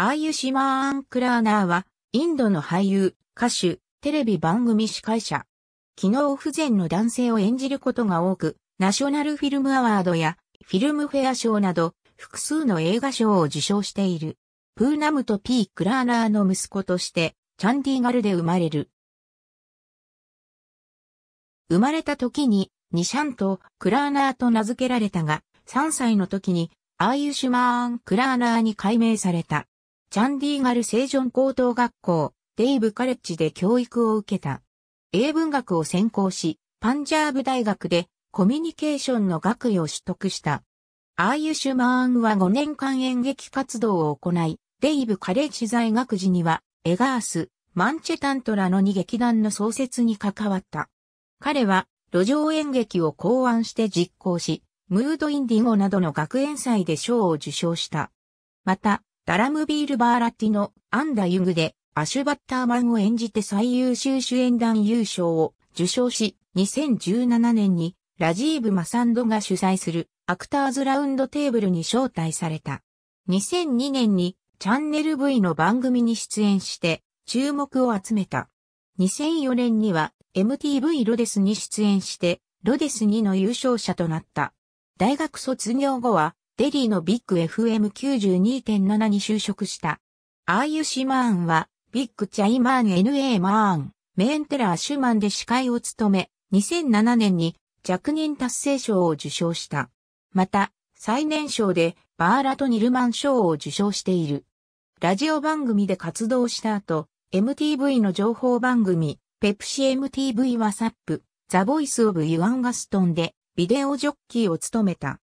アーユシマーン・クラーナーは、インドの俳優、歌手、テレビ番組司会者。機能不全の男性を演じることが多く、ナショナルフィルムアワードや、フィルムフェア賞など、複数の映画賞を受賞している。プーナムと P. クラーナーの息子として、チャンディガルで生まれる。生まれた時に、ニシャンとクラーナーと名付けられたが、3歳の時に、アーユシュマーン・クラーナーに改名された。チャンディーガル聖ジョン高等学校、デイブカレッジで教育を受けた。英文学を専攻し、パンジャーブ大学でコミュニケーションの学位を取得した。アーユシュマーンは5年間演劇活動を行い、デイブカレッジ在学時には、エガース、マンチェタントラの2劇団の創設に関わった。彼は、路上演劇を考案して実行し、ムードインディゴなどの学園祭で賞を受賞した。また、ダラムビール・バーラティのアンダ・ユグでアシュバッターマンを演じて最優秀主演団優勝を受賞し、2017年にラジーブ・マサンドが主催するアクターズラウンドテーブルに招待された。2002年にチャンネル V の番組に出演して注目を集めた。2004年には MTV ロデスに出演してロデス2の優勝者となった。大学卒業後はデリーのビッグ FM92.7 に就職した。アーユシマーンは、ビッグチャイマーン NA マーン、メンテラーシュマンで司会を務め、2007年に若年達成賞を受賞した。また、最年少でバーラとニルマン賞を受賞している。ラジオ番組で活動した後、MTV の情報番組、ペプシ MTV ワサップ、ザ・ボイス・オブ・ユアン・ガストンでビデオジョッキーを務めた。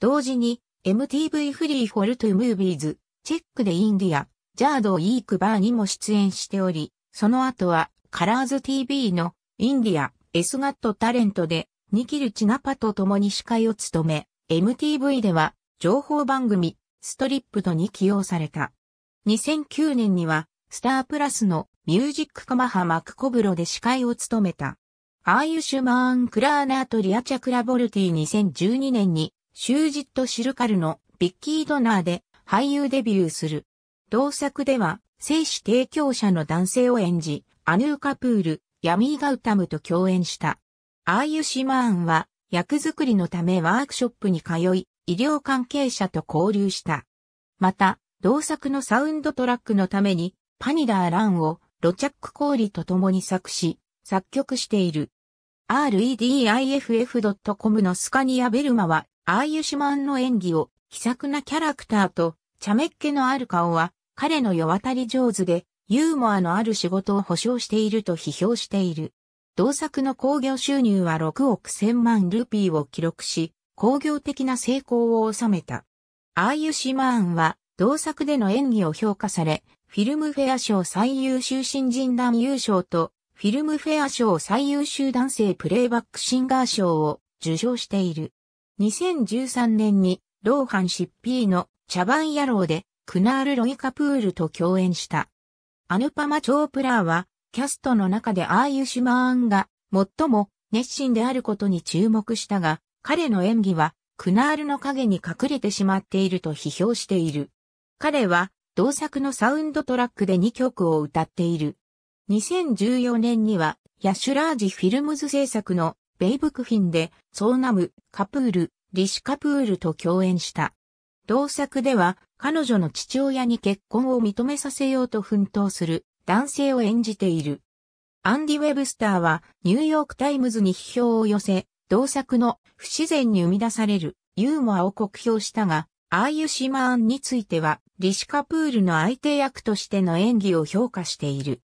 同時に MTV フリーフォルトゥムービーズ、チェックでインディア、ジャードイークバーにも出演しており、その後は、カラーズ TV のインディア、エスガットタレントで、ニキル・チナパと共に司会を務め、MTV では、情報番組、ストリップとに起用された。2009年には、スタープラスのミュージックカマハマクコブロで司会を務めた。アーユシュマーン・クラーナーとリアチャ・クラボルティ2012年にシュージット・シルカルのビッキー・ドナーで俳優デビューする。同作では、精子提供者の男性を演じ、アヌー・カプール、ヤミー・ガウタムと共演した。アーユ・シマーンは、役作りのためワークショップに通い、医療関係者と交流した。また、同作のサウンドトラックのために、パニダー・ランをロチャック・コーリと共に作詞、作曲している。reddiff.com のスカニア・ベルマはアーユシマンの演技を、気さくなキャラクターと、茶目っ気のある顔は、彼の世渡り上手で、ユーモアのある仕事を保証していると批評している。同作の興行収入は6億1000万ルーピーを記録し、工業的な成功を収めた。アーユシマーンは、同作での演技を評価され、フィルムフェア賞最優秀新人男優賞と、フィルムフェア賞最優秀男性プレイバックシンガー賞を受賞している。2013年に、ローハン・シッピーの茶番野郎で、クナール・ロイ・カプールと共演した。アヌパマ・チョープラーは、キャストの中でアーユシュマーンが最も熱心であることに注目したが、彼の演技は、クナールの影に隠れてしまっていると批評している。彼は、同作のサウンドトラックで2曲を歌っている。2014年には、ヤシュラージフィルムズ制作のベイブクフィンで、ソーナム、カプール、リシカプールと共演した。同作では、彼女の父親に結婚を認めさせようと奮闘する男性を演じている。アンディ・ウェブスターはニューヨーク・タイムズに批評を寄せ、同作の不自然に生み出されるユーモアを酷評したが、アーユ・シマーンについては、リシカプールの相手役としての演技を評価している。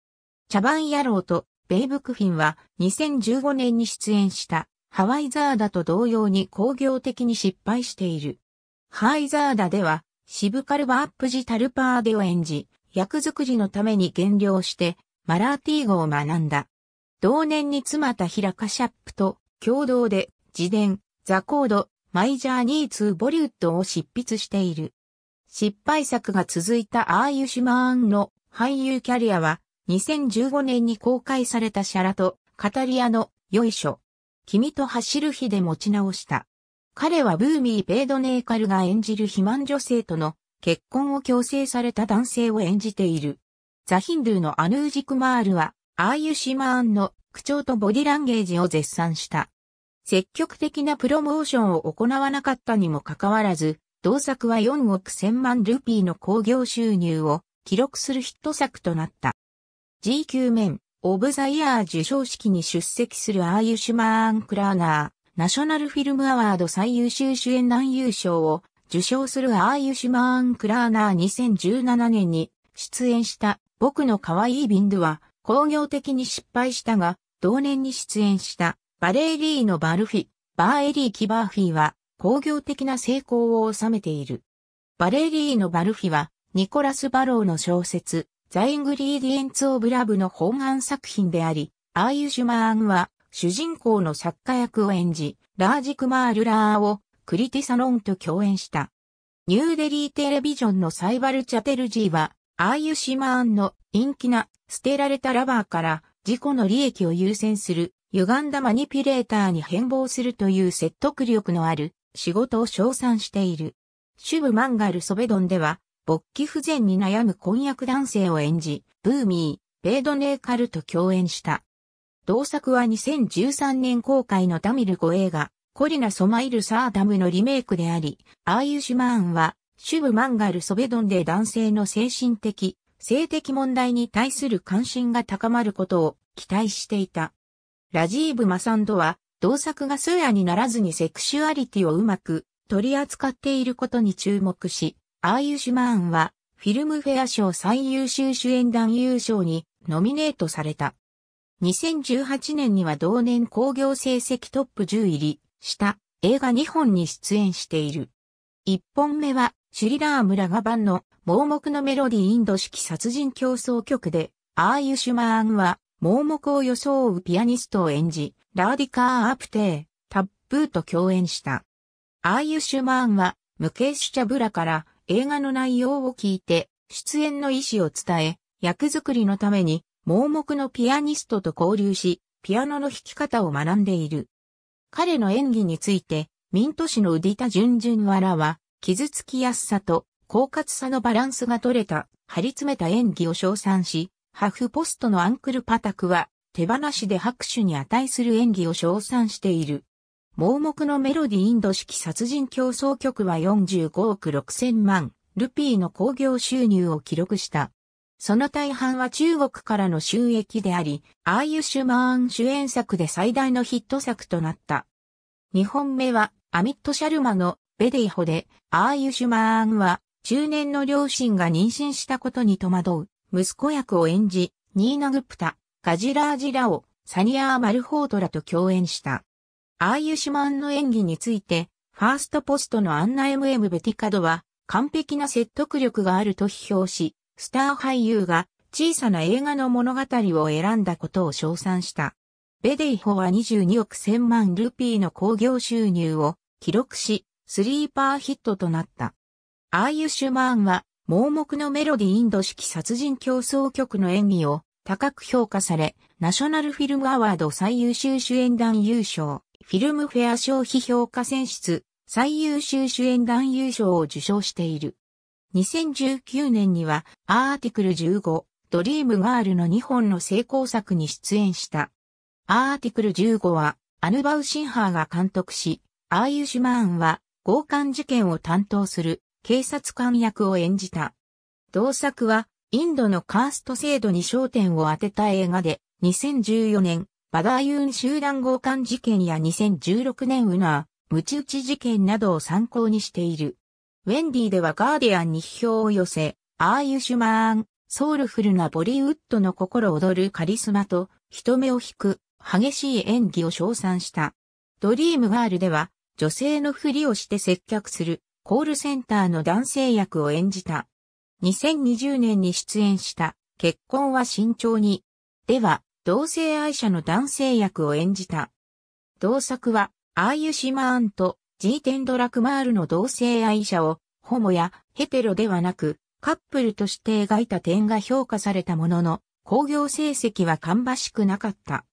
茶番野郎とベイブクフィンは2015年に出演したハワイザーダと同様に工業的に失敗している。ハワイザーダではシブカルバアップジタルパーデを演じ、役作りのために減量してマラーティー語を学んだ。同年に妻田平カシャップと共同で自伝、ザコード、マイジャーニーツーボリウッドを執筆している。失敗作が続いたアーユシュマーンの俳優キャリアは2015年に公開されたシャラと、カタリアの、よいしょ。君と走る日で持ち直した。彼はブーミー・ペイドネーカルが演じる肥満女性との結婚を強制された男性を演じている。ザ・ヒンドゥーのアヌージ・クマールは、アーユシマーンの口調とボディランゲージを絶賛した。積極的なプロモーションを行わなかったにもかかわらず、同作は4億1000万ルピーの興行収入を記録するヒット作となった。GQ 面、オブザイヤー受賞式に出席するアーユシュマーン・クラーナー、ナショナルフィルムアワード最優秀主演男優賞を受賞するアーユシュマーン・クラーナー2017年に出演した僕の可愛いビンドゥは工業的に失敗したが、同年に出演したバレーリーのバルフィ、バーエリー・キバーフィーは工業的な成功を収めている。バレーリーのバルフィはニコラス・バローの小説、ザ・イングリーディエンツ・オブ・ラブの本案作品であり、アーユ・シュマーンは主人公の作家役を演じ、ラージ・クマール・ラーをクリティサロンと共演した。ニューデリーテレビジョンのサイバル・チャテルジーは、アーユ・シュマーンの陰気な捨てられたラバーから自己の利益を優先する歪んだマニピュレーターに変貌するという説得力のある仕事を称賛している。ュブ・マンガル・ソベドンでは勃起不全に悩む婚約男性を演じ、ブーミー、ベードネーカルと共演した。同作は2013年公開のタミル語映画、コリナ・ソマイル・サーダムのリメイクであり、アーユシュマーンは、シュブ・マンガル・ソベドンで男性の精神的、性的問題に対する関心が高まることを期待していた。ラジーブ・マサンドは、同作がスーヤにならずにセクシュアリティをうまく取り扱っていることに注目し、アーユシュマーンは、フィルムフェア賞最優秀主演男優賞にノミネートされた。2018年には同年興行成績トップ10入りした映画2本に出演している。1本目はシュリラー村バ版の盲目のメロディインド式殺人競争曲で、アーユシュマーンは盲目を装うピアニストを演じ、ラーディカー・アプテー、タップーと共演した。アーユシュマーンは無形主者ブラから映画の内容を聞いて、出演の意思を伝え、役作りのために、盲目のピアニストと交流し、ピアノの弾き方を学んでいる。彼の演技について、ミント氏のウディタ・ジュンジュンワラは、傷つきやすさと、狡猾さのバランスが取れた、張り詰めた演技を称賛し、ハフポストのアンクルパタクは、手放しで拍手に値する演技を称賛している。盲目のメロディインド式殺人競争局は45億6千万ルピーの興行収入を記録した。その大半は中国からの収益であり、アーユシュマーン主演作で最大のヒット作となった。2本目は、アミット・シャルマのベデイホで、アーユシュマーンは、中年の両親が妊娠したことに戸惑う、息子役を演じ、ニーナ・グプタ、ガジラージラを、サニアー・マルホートラと共演した。アーユシュマンの演技について、ファーストポストのアンナ MM ベティカドは、完璧な説得力があると批評し、スター俳優が小さな映画の物語を選んだことを称賛した。ベデイホは22億1000万ルピーの興行収入を記録し、スリーパーヒットとなった。アーユシュマーンは、盲目のメロディインド式殺人競争曲の演技を高く評価され、ナショナルフィルムアワード最優秀主演団優勝。フィルムフェア消費評価選出、最優秀主演男優賞を受賞している。2019年には、アーティクル15、ドリームガールの2本の成功作に出演した。アーティクル15は、アヌバウシンハーが監督し、アーユシュマーンは、強姦事件を担当する警察官役を演じた。同作は、インドのカースト制度に焦点を当てた映画で、2014年、バダーユン集団強姦事件や2016年ウナー、ムチ打ち事件などを参考にしている。ウェンディーではガーディアンに批評を寄せ、アーユシュマーン、ソウルフルなボリウッドの心躍るカリスマと、人目を引く、激しい演技を称賛した。ドリームガールでは、女性のふりをして接客する、コールセンターの男性役を演じた。2020年に出演した、結婚は慎重に。では、同性愛者の男性役を演じた。同作は、アーユシマーンとジーテンドラクマールの同性愛者を、ホモやヘテロではなく、カップルとして描いた点が評価されたものの、興行成績は芳しくなかった。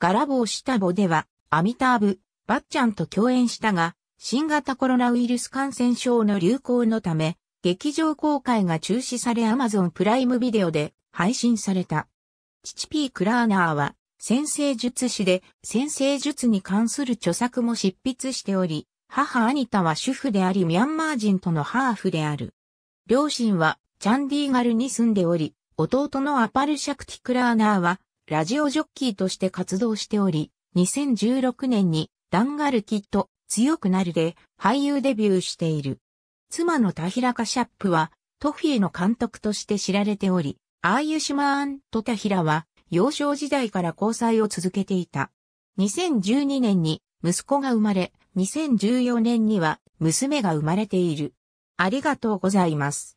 ガラボーシタボでは、アミターブ、バッチャンと共演したが、新型コロナウイルス感染症の流行のため、劇場公開が中止されアマゾンプライムビデオで配信された。父 P クラーナーは、先生術師で、先生術に関する著作も執筆しており、母アニタは主婦でありミャンマー人とのハーフである。両親はチャンディーガルに住んでおり、弟のアパルシャクティクラーナーはラジオジョッキーとして活動しており、2016年にダンガルキッド強くなるで俳優デビューしている。妻のタヒラカシャップはトフィーの監督として知られており、アーユシュマーン・トタヒラは、幼少時代から交際を続けていた。2012年に息子が生まれ、2014年には娘が生まれている。ありがとうございます。